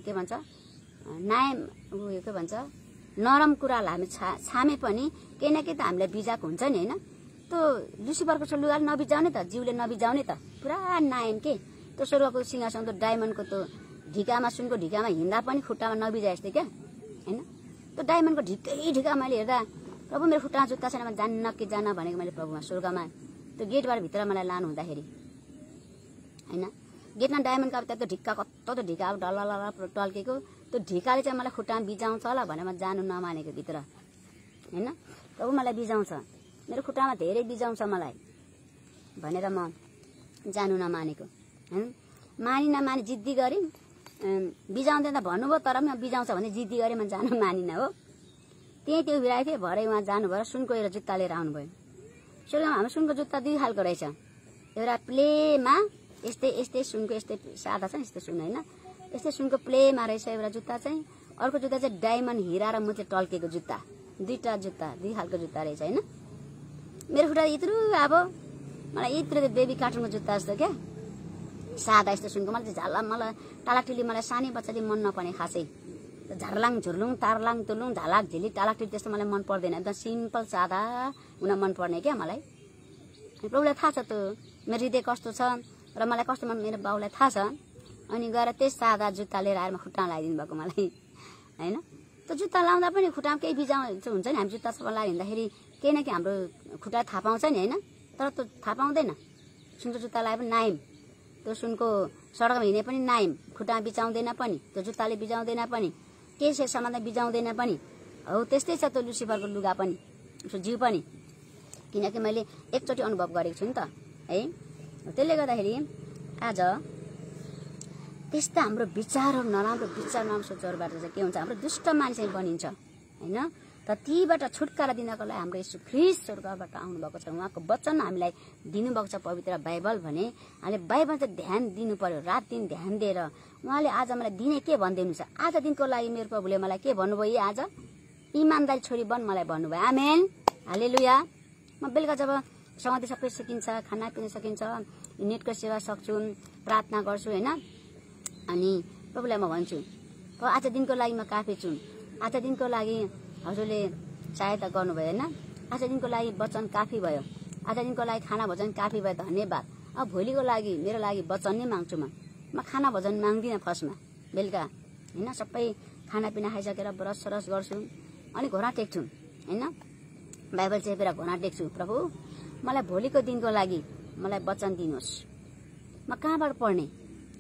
के भन्छ नायम उयो के भन्छ नरम कुरालाई हामी छा छामे पनि केही न केही त हामीलाई बिजाएको हुन्छ नि होइन त्यो दुसी छ लुगाले नबिजाउने त जिउले नबिजाउने त पुरा नायम के त्यो स्वर्गको सिँगासँग त्यो डायमन्डको त्यो ढिकामा सुनको ढिकामा हिँड्दा पनि खुट्टामा नबिजाए जस्तै क्या होइन त्यो डायमन्डको ढिकै ढिका मैले हेर्दा प्रभु मेरो खुट्टामा जुत्ता छैन जान्न कि जान्न भनेको मैले प्रभुमा स्वर्गमा त्यो गेटबाट भित्र मलाई लानु हुँदाखेरि होइन गेटमा डायमन्डको अब त्यहाँ त ढिक्का कत्रो त ढिक्का अब डल्ला टल्केको त्यो ढिकाले चाहिँ मलाई खुट्टामा बिजाउँछ होला भनेर म जानु नमानेको भित्र होइन तब मलाई बिजाउँछ मेरो खुट्टामा धेरै बिजाउँछ मलाई भनेर म जानु नमानेको होइन मानि नमाने जिद्दी गरेँ बिजाउँदैन त भन्नुभयो तर पनि बिजाउँछ भने जिद्दी गरेँ म जानु मानिनँ हो त्यहीँ त्यो भिराएको थिएँ भरे उहाँ जानुभयो सुनको एउटा जुत्ता लिएर आउनुभयो सुरुमा हाम्रो सुनको जुत्ता दुई खालको रहेछ एउटा प्लेमा यस्तै यस्तै सुनको यस्तै सादा छ नि यस्तो सुन होइन यस्तै सुनको प्लेमा रहेछ एउटा जुत्ता चाहिँ अर्को जुत्ता चाहिँ डायमन्ड हिरा र चाहिँ टल्केको जुत्ता दुईवटा जुत्ता दुई खालको जुत्ता रहेछ होइन मेरो खुट्टा यत्रो अब मलाई यत्रो बेबी कार्टुनको जुत्ता जस्तो क्या सादा यस्तो सुनको मलाई झाला मलाई टालाटिली मलाई सानै बच्चाले मन नपर्ने खासै झारलाङ झुर्लुङ तारलाङ तुलुङ झालाक झिली टालाटिली त्यस्तो मलाई मन पर्दैन एकदम सिम्पल सादा हुन मनपर्ने क्या मलाई प्रभुलाई थाहा छ त्यो मेरो हृदय कस्तो छ र मलाई कस्टमर मेरो बाउलाई थाहा छ अनि गएर त्यही सादा जुत्ता लिएर आएर खुट्टा लगाइदिनु भएको मलाई होइन त्यो जुत्ता लाउँदा पनि खुट्टामा केही बिजाउ हुन्छ नि हामी जुत्ता सफा लगाएर हिँड्दाखेरि केही न केही हाम्रो खुट्टा थाहा पाउँछ नि होइन तर त्यो थाहा पाउँदैन सुनको जुत्ता लगाए पनि नाइम त्यो सुनको सडकमा हिँडे पनि नाइम खुट्टामा बिजाउँदैन पनि त्यो जुत्ताले बिजाउँदैन पनि केही से त बिजाउँदैन पनि हो त्यस्तै छ त्यो लुसिफरको लुगा पनि उसको जिउ पनि किनकि मैले एकचोटि अनुभव गरेको छु नि त है त्यसले गर्दाखेरि आज त्यस्तो हाम्रो विचारहरू नराम्रो विचार नराम्रो सोचहरूबाट चाहिँ के हुन्छ हाम्रो दुष्ट मान्छे बनिन्छ होइन र तीबाट छुटकारा दिनको लागि हाम्रो यसो फ्री स्वर्गबाट आउनुभएको छ उहाँको वचन हामीलाई दिनुभएको छ पवित्र बाइबल भने हामीले बाइबल चाहिँ ध्यान दिनु पर्यो रात दिन ध्यान दिएर उहाँले आज मलाई दिने के छ आज दिनको लागि मेरो प्रभुले मलाई के भन्नुभयो आज इमान्दारी छोरी बन मलाई भन्नुभयो आमेन हालेलुया म बेलुका जब सँगै सबै सिकिन्छ खानापिना सकिन्छ नेटको सेवा सक्छु प्रार्थना गर्छु होइन अनि तपाईँलाई म भन्छु आज दिनको लागि म काफी छु आज दिनको लागि हजुरले सहायता गर्नुभयो होइन आज दिनको लागि वचन काफी भयो आज दिनको लागि खाना भोजन काफी भयो धन्यवाद अब भोलिको लागि मेरो लागि वचन नै माग्छु म म खाना भोजन माग्दिनँ फर्स्टमा बेलुका होइन सबै खानापिना खाइसकेर ब्रस सरस गर्छु अनि घोडा टेक्छु होइन बाइबल चेपेर घोडा टेक्छु प्रभु मलाई भोलिको दिनको लागि मलाई वचन दिनुहोस् म कहाँबाट पढ्ने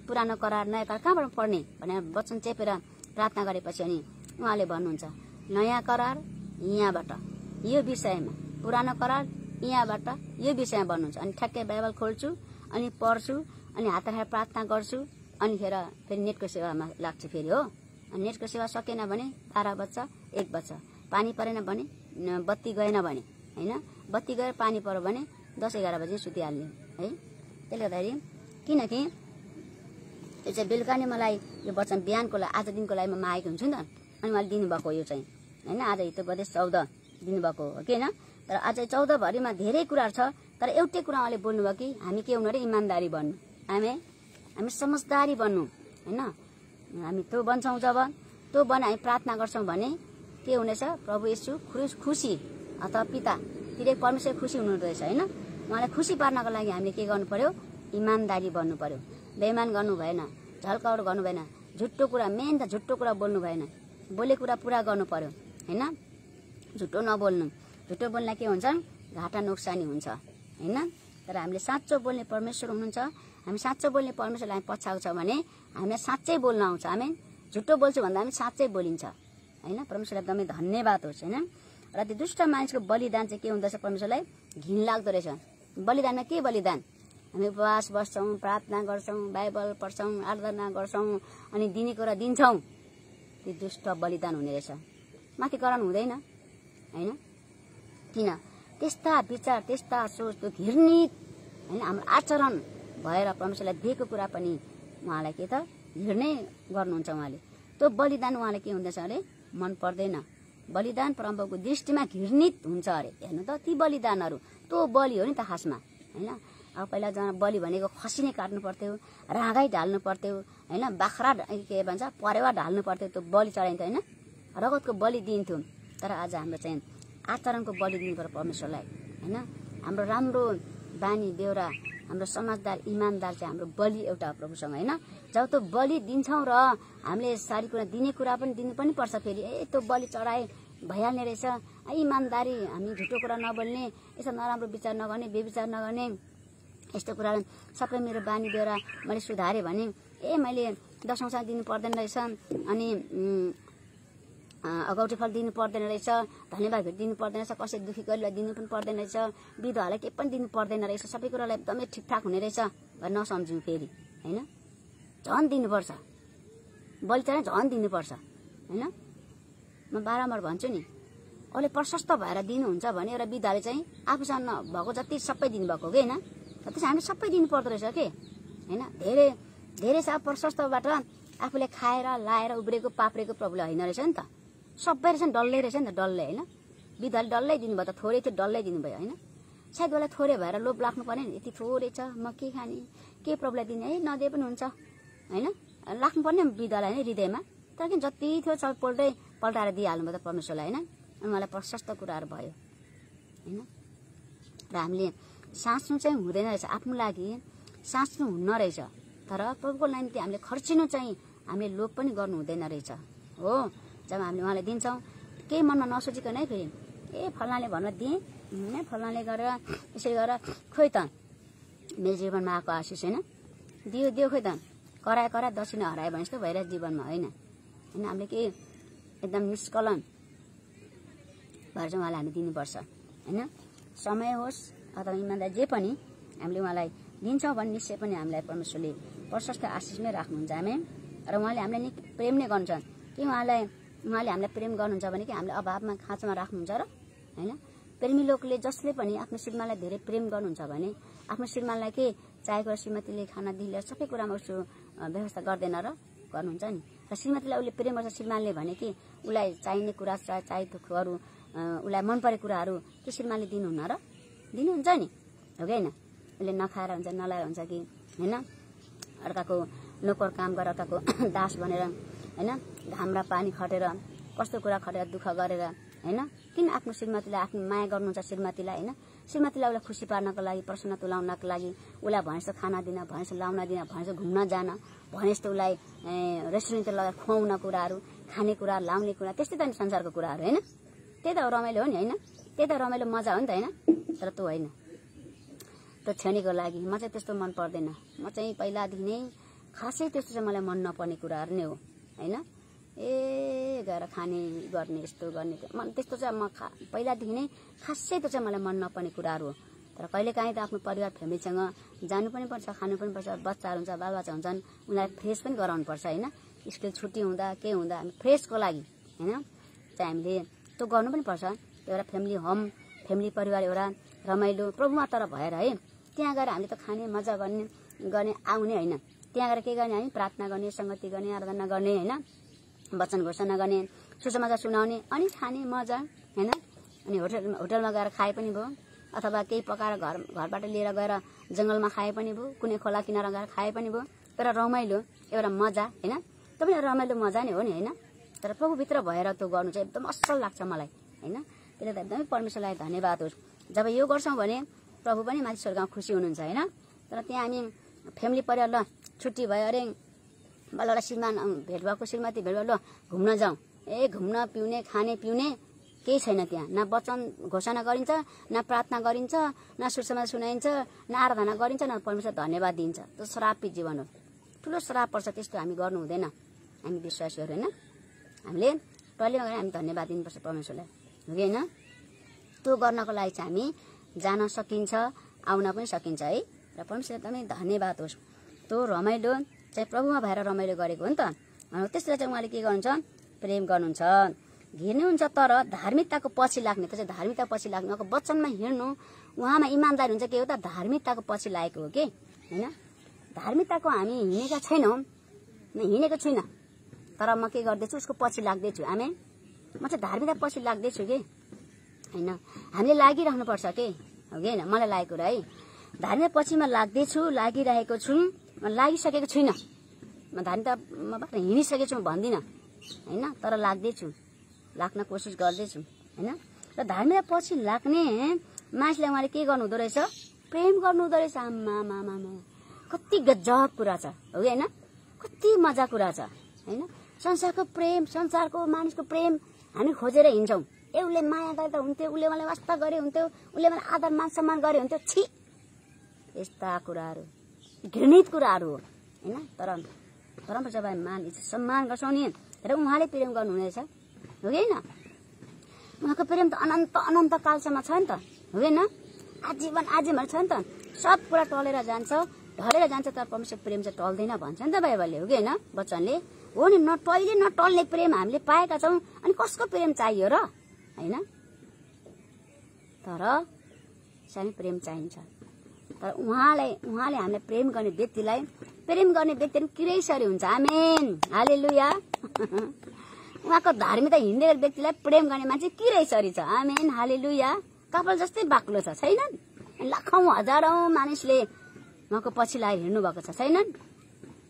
पुरानो करार नयाँ करार कहाँबाट पढ्ने भनेर वचन चेपेर प्रार्थना गरेपछि अनि उहाँले भन्नुहुन्छ नयाँ करार यहाँबाट यो विषयमा पुरानो करार यहाँबाट यो विषयमा भन्नुहुन्छ अनि ठ्याक्कै बाइबल खोल्छु अनि पढ्छु अनि हात राखेर प्रार्थना गर्छु अनि अनिखेर फेरि नेटको सेवामा लाग्छु फेरि हो अनि नेटको सेवा सकेन भने बाह्र बच्चा एक बच्चा पानी परेन भने बत्ती गएन भने होइन बत्ती गएर पानी पऱ्यो भने दस एघार बजी सुतिहाल्ने है त्यसले गर्दाखेरि किनकि यो चाहिँ बेलुका नै मलाई यो वचन बिहानको लागि आज दिनको लागि म मागेको हुन्छु नि त अनि मलाई दिनुभएको यो चाहिँ होइन आज हितो प्रदेश चौध दिनुभएको हो कि होइन तर आज चौधभरिमा धेरै कुराहरू छ तर एउटै कुरा उहाँले बोल्नुभयो कि हामी के हुनु अरे इमान्दारी बन्नु हामी हामी समझदारी बन्नु होइन हामी त्यो बन्छौँ जब त्यो बन हामी प्रार्थना गर्छौँ भने के हुनेछ प्रभु यसु खुस खुसी अथवा पिता त्यसले परमेश्वर खुसी हुनु रहेछ होइन उहाँलाई खुसी पार्नको लागि हामीले के गर्नु पर्यो इमान्दारी बन्नु पर्यो बेमान गर्नु भएन झल्काउट गर्नु भएन झुट्टो कुरा मेन त झुट्टो कुरा बोल्नु भएन बोले कुरा पुरा गर्नु पर्यो होइन झुट्टो नबोल्नु झुट्टो बोल्नलाई के हुन्छ घाटा नोक्सानी हुन्छ होइन तर हामीले साँचो बोल्ने परमेश्वर हुनुहुन्छ हामी साँचो बोल्ने परमेश्वरलाई हामी भने हामीलाई साँच्चै बोल्न आउँछ हामी झुट्टो बोल्छु भन्दा हामी साँच्चै बोलिन्छ होइन परमेश्वरलाई एकदमै धन्यवाद होस् होइन र त्यो दुष्ट मानिसको बलिदान चाहिँ के हुँदछ परमेश्वरलाई घिन लाग्दो रहेछ बलिदानमा के बलिदान हामी उपवास बस्छौँ प्रार्थना गर्छौँ बाइबल पढ्छौँ आराधना गर्छौँ अनि दिने कुरा दिन्छौँ त्यो दुष्ट बलिदान हुने रहेछ माथि माथिकरण हुँदैन होइन किन त्यस्ता विचार त्यस्ता सोच त्यो घिर्णित होइन हाम्रो आचरण भएर परमेश्वरलाई दिएको कुरा पनि उहाँलाई के त घिर्णै गर्नुहुन्छ उहाँले त्यो बलिदान उहाँले के हुँदैछ अरे मन पर्दैन बलिदान परम्पराको दृष्टिमा घृणित हुन्छ अरे हेर्नु त ती बलिदानहरू त्यो बलि हो नि त खासमा होइन अब पहिला जना बलि भनेको खसी नै काट्नु पर्थ्यो राँगै ढाल्नु पर्थ्यो होइन बाख्रा के भन्छ परेवा ढाल्नु पर्थ्यो त्यो बलि चढाइन्थ्यो होइन रगतको बलि दिन्थ्यो तर आज हाम्रो चाहिँ आचरणको बलि दिनु पर्यो परमेश्वरलाई होइन हाम्रो राम्रो बानी बेहोरा हाम्रो समाजदार इमान्दार चाहिँ हाम्रो बलि एउटा प्रभुसँग होइन जब तँ बलि दिन्छौँ र हामीले सारी कुरा दिने कुरा पनि दिनु पनि पर्छ फेरि ए त्यो बलि चढाए भइहाल्ने रहेछ इमान्दारी हामी झुटो कुरा नबोल्ने यसो नराम्रो विचार नगर्ने बेविचार नगर्ने यस्तो कुरा सबै मेरो बानी दिएर मैले सुधारेँ भने ए मैले साल दिनु पर्दैन रहेछ अनि अगौटे फल दिनु पर्दैन रहेछ धन्यवाद भेट दिनु पर्दैन रहेछ कसै दुःखी गरिलाई दिनु पनि पर्दैन रहेछ विधवालाई केही पनि दिनु पर्दैन रहेछ सबै कुरालाई एकदमै ठिकठाक हुने रहेछ भनेर नसम्झौँ फेरि होइन झन् दिनुपर्छ बलि चाहिँ झन् दिनुपर्छ होइन म बारम्बार भन्छु नि उसले प्रशस्त भएर दिनुहुन्छ भने एउटा विधाले चाहिँ आफूसँग भएको जति सबै दिनुभएको कि होइन त्यसै हामी सबै दिनु रहेछ कि होइन धेरै धेरै सा प्रशस्तबाट आफूले खाएर लाएर उब्रेको पाप्रेको प्रब्लम होइन रहेछ नि त सबै रहेछ नि डल्लै रहेछ नि त डल्लै होइन विधाले डल्लै दिनुभयो त थोरै थियो डल्लै दिनुभयो होइन सायद उसलाई थोरै भएर लोभ लाग्नु पर्ने नि यति थोरै छ म के खाने के प्रब्लम दिने है नदिए पनि हुन्छ होइन राख्नुपर्ने विधालाई नै हृदयमा तर किन जति थियो सबपल्टै पल्टाएर दिइहाल्नुभयो त परमेश्वरलाई होइन अनि मलाई प्रशस्त कुराहरू भयो होइन र हामीले साँच्नु चाहिँ हुँदैन रहेछ आफ्नो लागि साँच्नु हुन्न रहेछ तर प्रभुको निम्ति हामीले खर्चिनु चाहिँ हामीले लोभ पनि गर्नु हुँदैन रहेछ हो जब हामीले उहाँलाई दिन्छौँ केही मनमा नसोचिकन है फेरि ए फलानाले भनेर दिएँ होइन फलानाले गरेर यसरी गरेर खोइ त मेरो जीवनमा आएको आशिष होइन दियो दियो खोइ त कराए करा दक्षिणा हरायो भने जस्तो भइरहेको जीवनमा होइन होइन हामीले के एकदम निष्कलन भएर चाहिँ उहाँलाई हामी दिनुपर्छ होइन समय होस् अथवा इमान्दार जे पनि हामीले उहाँलाई दिन्छौँ भने निश्चय पनि हामीलाई परमेश्वरले प्रशस्त आशिषमै राख्नुहुन्छ हामी र उहाँले हामीलाई निकै प्रेम नै गर्नुहुन्छ कि उहाँलाई उहाँले हामीलाई प्रेम गर्नुहुन्छ भने कि हामीले अभावमा खाँचोमा राख्नुहुन्छ र होइन प्रेमी लोकले जसले पनि आफ्नो श्रीमानलाई धेरै प्रेम गर्नुहुन्छ भने आफ्नो श्रीमानलाई के चाहेको श्रीमतीले खाना दिएर सबै कुरामा उसको व्यवस्था गर्दैन र गर्नुहुन्छ नि र श्रीमतीलाई उसले प्रेम गर्छ श्रीमानले भने कि उसलाई चाहिने कुरा चाहे दुःखहरू उसलाई मन परेको कुराहरू त्यो श्रीमानले दिनुहुन्न र दिनुहुन्छ नि हो कि होइन उसले नखाएर हुन्छ नलाएर हुन्छ कि होइन अर्काको नोकर काम गरेर अर्काको (clears throat) दास भनेर होइन घाम र पानी खटेर कस्तो कुरा खटेर दुःख गरेर होइन किन आफ्नो श्रीमतीलाई आफ्नो माया गर्नुहुन्छ श्रीमतीलाई होइन श्रीमतीलाई उसलाई खुसी पार्नको लागि प्रसन्न तुलाउनको लागि उसलाई भनेजस्तो खाना दिन भनेजस्तो लाउन दिन भनेजस्तो घुम्न जान जस्तो उसलाई रेस्टुरेन्टतिर लगाएर खुवाउन कुराहरू खानेकुरा लाउने कुरा त्यस्तै त नि संसारको कुराहरू होइन त्यही त रमाइलो हो नि होइन त्यही त रमाइलो मजा हो नि त होइन तर तँ होइन त्यो क्षणीको लागि म चाहिँ त्यस्तो मन पर्दैन म चाहिँ पहिलादेखि नै खासै त्यस्तो चाहिँ मलाई मन नपर्ने कुराहरू नै हो होइन ए गएर खाने गर्ने यस्तो गर्ने मन त्यस्तो चाहिँ म खा पहिलादेखि नै खासै त चाहिँ मलाई मन नपर्ने कुराहरू हो तर कहिलेकाहीँ त आफ्नो परिवार फ्यामिलीसँग जानु पनि पर्छ खानु पनि पर्छ बच्चाहरू हुन्छ बालबच्चा हुन्छन् उनीहरूलाई फ्रेस पनि गराउनुपर्छ होइन स्कुल छुट्टी हुँदा के हुँदा हामी फ्रेसको लागि होइन चाहिँ हामीले त्यो गर्नु पनि पर्छ एउटा फ्यामिली होम फ्यामिली परिवार एउटा रमाइलो प्रभुमा तर भएर है त्यहाँ गएर हामीले त खाने मजा गर्ने गर्ने आउने होइन त्यहाँ गएर के गर्ने हामी प्रार्थना गर्ने सङ्गति गर्ने आराधना गर्ने होइन वचन घोषणा गर्ने सुसमाचार सुनाउने अनि खाने मजा होइन अनि होटल होटलमा गएर खाए पनि भयो अथवा केही पकाएर घर घरबाट लिएर गएर जङ्गलमा खाए पनि भयो कुनै खोला किनारा गएर खाए पनि भयो एउटा रमाइलो एउटा मजा होइन एउटा रमाइलो मजा नै हो नि होइन तर प्रभुभित्र भएर त्यो गर्नु चाहिँ एकदम असल लाग्छ मलाई होइन त्यसले त एकदमै परमेश्वरलाई धन्यवाद होस् जब यो गर्छौँ भने प्रभु पनि माथि स्वर्गमा खुसी हुनुहुन्छ होइन तर त्यहाँ हामी फ्यामिली परिवार ल छुट्टी भयो अरे बल्ल एउटा श्रीमान भेटभाको श्रीमती भेटभा ल घुम्न जाउँ ए घुम्न पिउने खाने पिउने केही छैन त्यहाँ न वचन घोषणा गरिन्छ न प्रार्थना गरिन्छ न सुरसमा सुनाइन्छ न आराधना गरिन्छ न परमेश्वर धन्यवाद दिन्छ त्यो श्रापी जीवन हो ठुलो श्राप पर्छ त्यस्तो हामी गर्नु हुँदैन हामी विश्वासीहरू होइन हामीले टोइलेटमा गएर हामी धन्यवाद दिनुपर्छ परमेश्वरलाई हो कि होइन त्यो गर्नको लागि चाहिँ हामी जान सकिन्छ आउन पनि सकिन्छ है र परमेश्वर एकदमै धन्यवाद होस् त्यो रमाइलो चाहिँ प्रभुमा भएर रमाइलो गरेको हो नि त त्यसलाई चाहिँ उहाँले के गर्नुहुन्छ प्रेम गर्नुहुन्छ घिर्नुहुन्छ तर धार्मिकताको पछि लाग्ने चाहिँ धार्मिकता पछि लाग्ने उहाँको वचनमा हिँड्नु उहाँमा इमान्दारी हुन्छ के हो त धार्मिकताको पछि लागेको हो कि होइन धार्मिकताको हामी हिँडेका छैनौँ हिँडेको छुइनँ तर म के गर्दैछु उसको पछि लाग्दैछु हामी म चाहिँ धार्मिकता पछि लाग्दैछु कि होइन हामीले लागिराख्नुपर्छ के हो कि होइन मलाई लागेको कुरा है धार्मिक पछिमा लाग्दैछु लागिरहेको छु लागिसकेको छुइनँ म धान त म बाटो हिँडिसकेको छु भन्दिनँ होइन तर लाग्दैछु लाग्न कोसिस गर्दैछु होइन र धार्मिक पछि लाग्ने मान्छेलाई उहाँले के गर्नु हुँदो रहेछ प्रेम गर्नु हुँदो रहेछ आमा मामा कति गजब कुरा छ हो कि होइन कति मजा कुरा छ होइन संसारको प्रेम संसारको मानिसको प्रेम हामी खोजेर हिँड्छौँ ए उसले माया गर्दा हुन्थ्यो उसले मलाई वास्ता गरे हुन्थ्यो उसले मलाई आदर मान सम्मान गरे हुन्थ्यो छि यस्ता कुराहरू घृणित कुराहरू हो होइन तर परम सबै मान इच्छा सम्मान गर्छौँ नि र उहाँले प्रेम गर्नुहुनेछ हो कि होइन उहाँको प्रेम त अनन्त अनन्त कालसम्म छ नि त हो होइन आजीवन आजीवन छ नि त सब कुरा टलेर जान्छ ढलेर जान्छ तर परमेश्वर प्रेम चाहिँ टल्दैन भन्छ नि त बाइबलले हो कि होइन बच्चनले हो नि न न टल्ने प्रेम हामीले पाएका छौँ अनि कसको प्रेम चाहियो र होइन तर सानो प्रेम चाहिन्छ तर उहाँलाई उहाँले हामीलाई प्रेम गर्ने व्यक्तिलाई प्रेम गर्ने व्यक्ति किरैसरी हुन्छ आमेन हाले लुया (laughs) उहाँको धार्मिकता हिँडेको व्यक्तिलाई प्रेम गर्ने मान्छे किरेसरी छ आमेन हाले लुया कपाल जस्तै बाक्लो छ छैनन् लाखौँ हजारौँ मानिसले उहाँको पछि लागेर हिँड्नु भएको छ छैनन्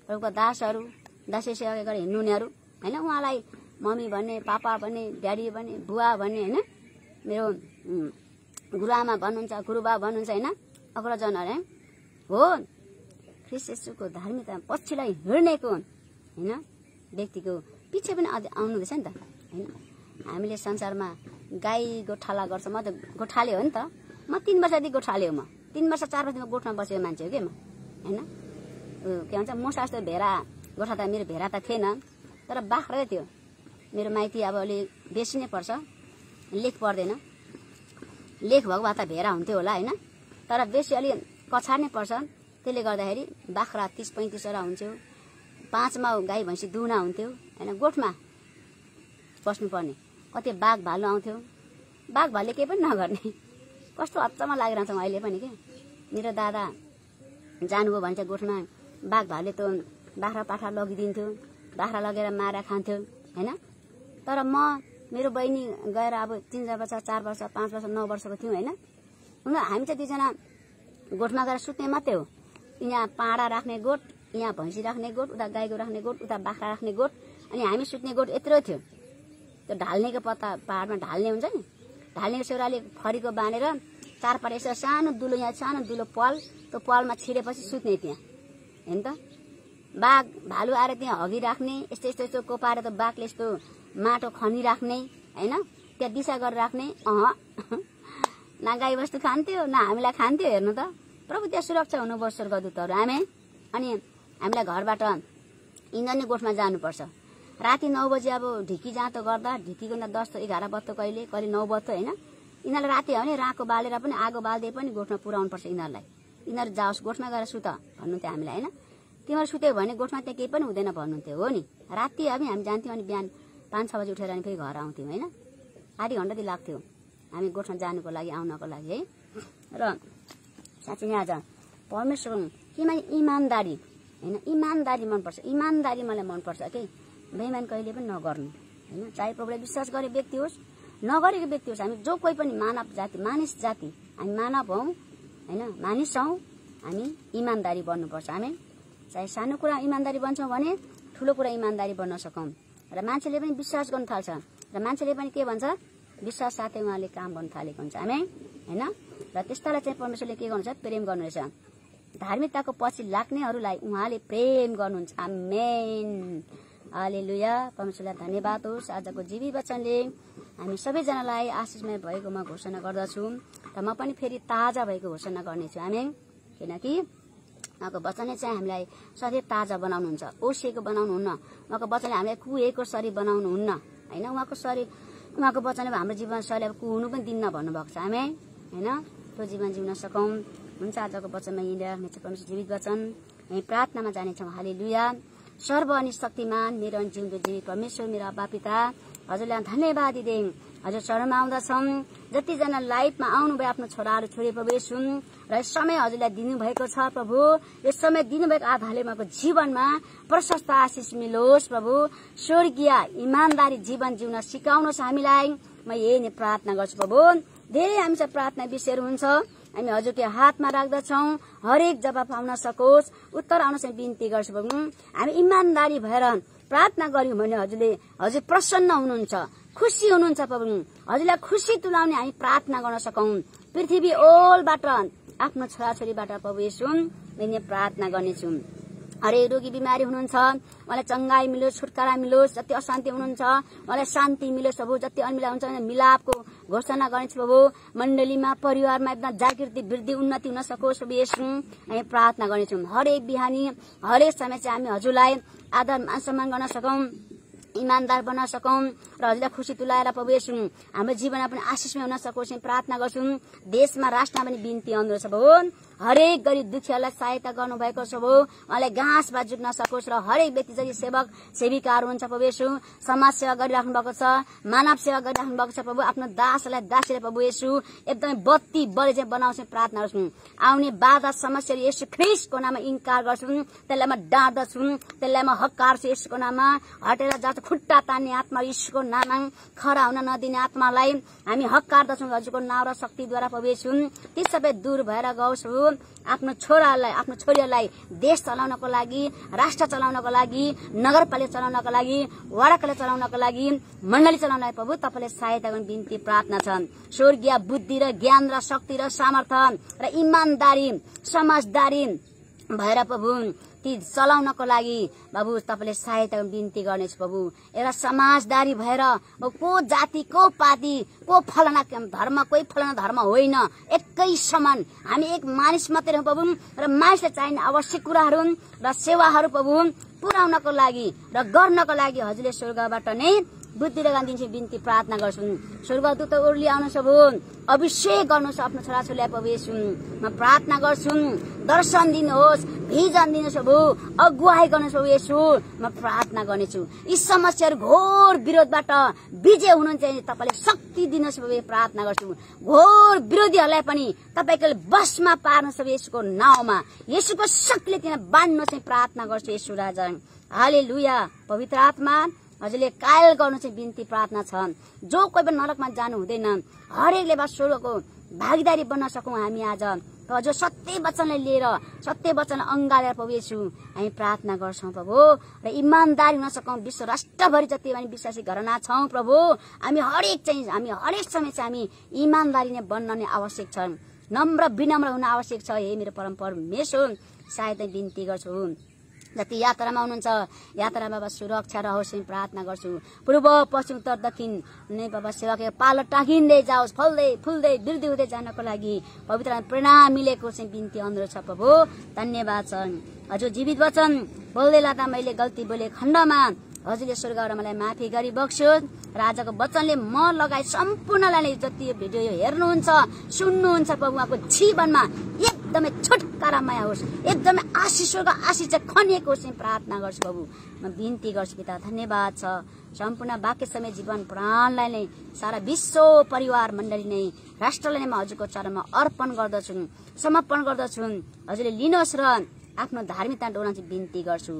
उहाँको दासहरू दासै सेवा गरेर हिँड्नु हुनेहरू होइन उहाँलाई मम्मी भन्ने पापा भन्ने ड्याडी भन्ने बुवा भन्ने होइन मेरो गुरुआमा भन्नुहुन्छ गुरुबा भन्नुहुन्छ होइन अग्रजनहरू हो ख्रिस्टको धार्मिकता पछिलाई हिँड्नेको होइन व्यक्तिको पछि पनि अझ आउनु हुँदैछ नि त होइन हामीले संसारमा गाई गोठाला गर्छ म त गोठाले हो नि त म तिन वर्षदेखि गोठाले हो म तिन वर्ष चार वर्षमा गोठमा बसेको मान्छे हो कि म होइन के भन्छ म जस्तो भेडा गोठा त मेरो भेडा त थिएन तर बाख्रै थियो मेरो माइती अब अलिक बेसी नै पर्छ लेख पर्दैन लेख भएको भए त भेडा हुन्थ्यो होला होइन तर बेसी अलि कछार नै पर्छ त्यसले गर्दाखेरि बाख्रा तिस पैँतिसवटा हुन्थ्यो पाँचमा गाई भैँसी दुना हुन्थ्यो होइन गोठमा बस्नुपर्ने कति बाघ भालु आउँथ्यो बाघ भालुले केही पनि नगर्ने कस्तो अचम्म लागिरहेको अहिले पनि क्या मेरो दादा जानुभयो भने चाहिँ गोठमा बाघ भालुले त बाख्रा पाठा लगिदिन्थ्यो बाख्रा लगेर मारेर खान्थ्यो होइन तर म मेरो बहिनी गएर अब तिन चार वर्ष चार वर्ष पाँच वर्ष नौ वर्षको थियौँ होइन हुनु हामी चाहिँ दुईजना गोठमा गएर सुत्ने मात्रै हो यहाँ पाँडा राख्ने गोठ यहाँ भैँसी राख्ने गोठ उता गाईको राख्ने गोठ उता बाख्रा राख्ने गोठ अनि हामी सुत्ने गोठ यत्रो थियो त्यो ढाल्नेको पत्ता पाहाडमा ढाल्ने हुन्छ नि ढाल्ने सेउराले फरीको बाँधेर चारपट यसो सानो दुलो यहाँ सानो दुलो पल त्यो पलमा छिरेपछि सुत्ने त्यहाँ होइन त बाघ भालु आएर त्यहाँ हगिराख्ने यस्तो यस्तो यस्तो कोपाएर त बाघले यस्तो माटो खनिराख्ने होइन त्यहाँ दिशा गरेर राख्ने अह न गाई बस्तु खान्थ्यो न हामीलाई खान्थ्यो हेर्नु त प्रभु त्यहाँ सुरक्षा हुनुपर्छ स्वर्गदूतहरू हामी अनि हामीलाई घरबाट इन्द्रनी गोठमा जानुपर्छ राति नौ बजी अब ढिकी जाँतो गर्दा ढिकीको दस एघार बत्तो कहिले कहिले नौ बत्तो होइन यिनीहरूलाई राति हो भने राको बालेर पनि आगो बालिदिए पनि गोठमा पुऱ्याउनुपर्छ यिनीहरूलाई यिनीहरू जाओस् गोठमा गएर सुत भन्नुहुन्थ्यो हामीलाई होइन तिमीहरू सुत्यो भने गोठमा त्यहाँ केही पनि हुँदैन भन्नुहुन्थ्यो हो नि राति अब हामी जान्थ्यौँ अनि बिहान पाँच छ बजी उठेर अनि फेरि घर आउँथ्यौँ होइन आधी घन्टा चाहिँ लाग्थ्यो हामी गोठमा जानुको लागि आउनको लागि है र साँच्ची आज परमेश्वर केमा इमान्दारी होइन इमान्दारी मनपर्छ इमान्दारी मलाई मनपर्छ कि बेमान कहिले पनि नगर्नु होइन चाहे प्रभुलाई विश्वास गरेको व्यक्ति होस् नगरेको व्यक्ति होस् हामी जो कोही पनि मानव जाति मानिस जाति हामी मानव हौ होइन मानिस हौ हामी इमान्दारी बन्नुपर्छ हामी चाहे सानो कुरा इमान्दारी बन्छौँ भने ठुलो कुरा इमान्दारी बन्न सकौँ र मान्छेले पनि विश्वास गर्नु थाल्छ र मान्छेले पनि के भन्छ विश्वास साथै उहाँले काम गर्नु थालेको हुन्छ हामी होइन र त्यस्तालाई चाहिँ परमेश्वरले के गर्नुहुन्छ प्रेम गर्नुहुन्छ धार्मिकताको पछि लाग्नेहरूलाई उहाँले प्रेम गर्नुहुन्छ मेन अलि लुया परमेश्वरलाई धन्यवाद होस् आजको जीवी वचनले हामी सबैजनालाई आशिषमय भएको म घोषणा गर्दछु र म पनि फेरि ताजा भएको घोषणा गर्नेछु हामी किनकि उहाँको वचनले चाहिँ हामीलाई सधैँ ताजा बनाउनुहुन्छ ओसिएको बनाउनुहुन्न उहाँको वचनले हामीलाई कुहेको शरीर बनाउनुहुन्न होइन उहाँको शरीर उहाँको वचन अब हाम्रो जीवनशैली अब कुहुनु पनि दिन्न भन्नुभएको छ हामी होइन त्यो जीवन जिउन सकौँ हुन्छ आजको वचनमा यहीँ राख्नेछ परमेश्वर जीवित वचन हामी प्रार्थनामा जानेछौँ हाली लुया सर्व अनि शक्तिमान मेरो अनि जिउँदो जीवित परमेश्वर मेरो बापिता हजुरलाई धन्यवाद दिँदै हजुर शरणमा आउँदछौँ जतिजना लाइफमा आउनुभयो आफ्नो छोराहरू छोरी प्रवेश हुन् र समय हजुरलाई दिनुभएको छ प्रभु यो समय दिनुभएको आधालेमाको जीवनमा प्रशस्त आशिष मिलोस् प्रभु स्वर्गीय इमान्दारी जीवन जिउन सिकाउनुहोस् हामीलाई म यही नै प्रार्थना गर्छु प्रभु धेरै हामीसँग प्रार्थना विषयहरू हुन्छ हामी हजुरको हातमा राख्दछौँ हरेक जवाब आउन सकोस् उत्तर आउन चाहिँ बिन्ती गर्छु प्रभु हामी इमान्दारी भएर प्रार्थना गऱ्यौँ भने हजुरले हजुर प्रसन्न हुनुहुन्छ खुसी हुनुहुन्छ प्रभु हजुरलाई खुसी तुलाउने हामी प्रार्थना गर्न सकौं पृथ्वी ओलबाट आफ्नो छोराछोरीबाट प्रभु यसो मैले प्रार्थना गर्नेछु हरेक रोगी बिमारी हुनुहुन्छ उहाँलाई चङ्गाई मिलोस् छुटकारा मिलोस् जति अशान्ति हुनुहुन्छ उहाँलाई शान्ति मिलोस् प्रभु जति अनमिला हुन्छ मिलापको घोषणा गर्नेछु प्रभु मण्डलीमा परिवारमा एकदम जागृति वृद्धि उन्नति हुन सकोस् प्रभु यसो हामी प्रार्थना गर्नेछौँ हरेक बिहानी हरेक समय चाहिँ हामी हजुरलाई आदर मान सम्मान गर्न सकौँ इमान्दार बन्न सकौँ र हजुरलाई खुसी तुलाएर प्रभु हाम्रो जीवनमा पनि आशिषमा हुन सकोस् प्रार्थना गर्छौँ देशमा राष्ट्रमा पनि बिन्ती अनुरोध छ भगवान् हरेक गरिब दुखीहरूलाई सहायता गर्नुभएको छ भो उहाँलाई घाँसमा जुट्न सकोस् र हरेक व्यक्ति जति सेवक सेविकाहरू हुन्छ प्रभु समाज सेवा गरिराख्नु भएको छ मानव सेवा गरिराख्नु भएको छ प्रभु आफ्नो दासलाई दासीलाई प्रभु यसु एकदमै बत्ती बढी चाहिँ बनाउँछ प्रार्थना गर्छौँ आउने बाधा समस्याहरू यसु ख्रिस्टको नाममा इन्कार गर्छौँ त्यसलाई म डाँड्दछु त्यसलाई म हक्कार्छु यसको नाममा हटेर जाँच खुट्टा तान्ने आत्मा यसको नाममा खरा हुन नदिने आत्मालाई हामी हक्कार्दछौँ हजुरको नाम र शक्तिद्वारा प्रवेश ती सबै दूर भएर गाउँछौँ आफ्नो छोरालाई आफ्नो छोरीहरूलाई देश चलाउनको लागि राष्ट्र चलाउनको लागि नगरपालिका चलाउनको लागि वडाकाले चलाउनको लागि मण्डली चलाउनलाई प्रभु तपाईँले सहायता गर्ने बिन्ती प्रार्थना छन् स्वर्गीय बुद्धि र ज्ञान र शक्ति र सामर्थ्य र इमान्दारी समाजदारी भएर प्रभु ती चलाउनको लागि बाबु तपाईँले सहायता बिन्ती गर्नेछु प्रभु एउटा समाजदारी भएर को जाति को पाति को फलाना धर्म कोही फलाना धर्म होइन एकै समान हामी एक मानिस मात्रै हौ प्रभु र मानिसले चाहिने आवश्यक कुराहरू र सेवाहरू प्रभु पुर्याउनको लागि र गर्नको लागि हजुरले स्वर्गबाट नै बुद्धि र गान्धीजी बिन्ती प्रार्थना गर्छन् स्वर्गदूत ओर्ली आउनु सबुन् अभिषेक गर्नुहोस् आफ्नो छोराछोरीलाई म प्रार्थना गर्छुन् दर्शन दिनुहोस् भिजन दिनुहोस् अब अगुवाई गर्नुहोस् अब यसो म प्रार्थना गर्नेछु यी समस्याहरू घोर विरोधबाट विजय हुनुहुन्छ तपाईँले शक्ति दिनुहोस् अब प्रार्थना गर्छु घोर विरोधीहरूलाई पनि तपाईँको बसमा पार्नुहोस् अब यसुको नाउँमा यसोको शक्तिले बाँध्नु चाहिँ प्रार्थना गर्छु यसो राजा हाले लुया पवित्र आत्मा हजुरले कायल गर्नु चाहिँ बिन्ती प्रार्थना छ जो कोही पनि नरकमा जानु हुँदैन हरेकले बा स्वर्गको भागीदारी बन्न सकौँ हामी आज र जो सत्य वचनलाई लिएर सत्य वचन अङ्गालेर पुगेछु हामी प्रार्थना गर्छौँ प्रभु र इमान्दारी हुन सकौँ विश्व राष्ट्रभरि जति पनि विश्वासी घरना छौँ प्रभु हामी हरेक चाहिँ हामी हरेक समय चाहिँ हामी इमान्दारी नै बन्न नै आवश्यक छ नम्र विनम्र हुन आवश्यक छ हे मेरो परम्परा मेसो सायदै बिन्ती गर्छु जति यात्रामा हुनुहुन्छ यात्रामा बाबा सुरक्षा रहोस् प्रार्थना गर्छु पूर्व पश्चिम उत्तर दक्षिण नै बाबा सेवाको पालो टाकिँदै जाओस् फल्दै फुल्दै वृद्धि हुँदै जानको लागि पवित्र प्रेरणा मिलेको चाहिँ बिन्ती अनुरोध छ प्रभु धन्यवाद छन् हजुर जीवित वचन बोल्दै लाँदा मैले गल्ती बोले खण्डमा हजुरले स्वर्गबाट मलाई माफी गरी बग्छु र आजको वचनले म लगाए सम्पूर्णलाई जति यो भिडियो हेर्नुहुन्छ सुन्नुहुन्छ प्रभु उहाँको जीवनमा एकदमै माया होस् एकदमै आशिषको आशिष चाहिँ खनिएको होस् प्रार्थना गर्छु बाबु म बिन्ती गर्छु पिता धन्यवाद छ सम्पूर्ण वाक्य समय जीवन प्राणलाई नै सारा विश्व परिवार मण्डली नै राष्ट्रलाई नै म हजुरको चरणमा अर्पण गर्दछु समर्पण गर्दछु हजुरले लिनुहोस् र आफ्नो धार्मिकता डोल्न चाहिँ बिन्ती गर्छु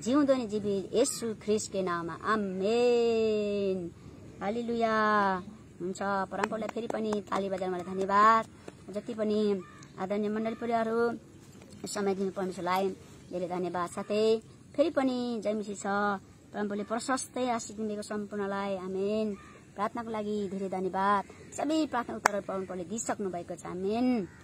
जिउँदो नि जीवित यसु ख्रिसकै नाममा आमेन हालिलुया हुन्छ परम्परालाई फेरि पनि ताली बजाएर धन्यवाद जति पनि आदरणीय मण्डल परिवारहरू समय दिनु परमेश्वरलाई धेरै धन्यवाद साथै फेरि पनि जयमिसी छ परमप्रभुले प्रशस्तै आशिष दिनुभएको सम्पूर्णलाई हामी प्रार्थनाको लागि धेरै धन्यवाद सबै प्रार्थना उत्तर परमप्रभुले दिइसक्नु भएको छ हामी